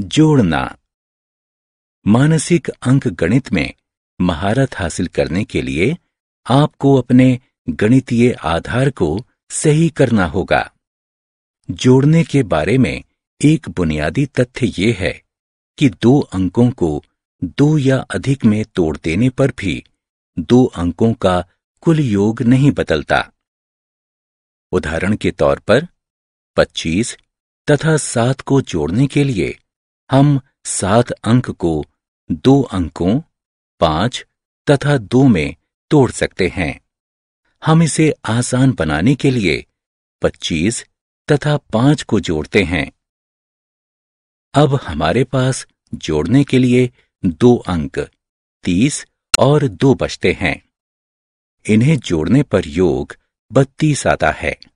जोड़ना मानसिक अंक गणित में महारत हासिल करने के लिए आपको अपने गणितीय आधार को सही करना होगा जोड़ने के बारे में एक बुनियादी तथ्य ये है कि दो अंकों को दो या अधिक में तोड़ देने पर भी दो अंकों का कुल योग नहीं बदलता उदाहरण के तौर पर 25 तथा 7 को जोड़ने के लिए हम सात अंक को दो अंकों पांच तथा दो में तोड़ सकते हैं हम इसे आसान बनाने के लिए पच्चीस तथा पांच को जोड़ते हैं अब हमारे पास जोड़ने के लिए दो अंक तीस और दो बचते हैं इन्हें जोड़ने पर योग बत्तीस आता है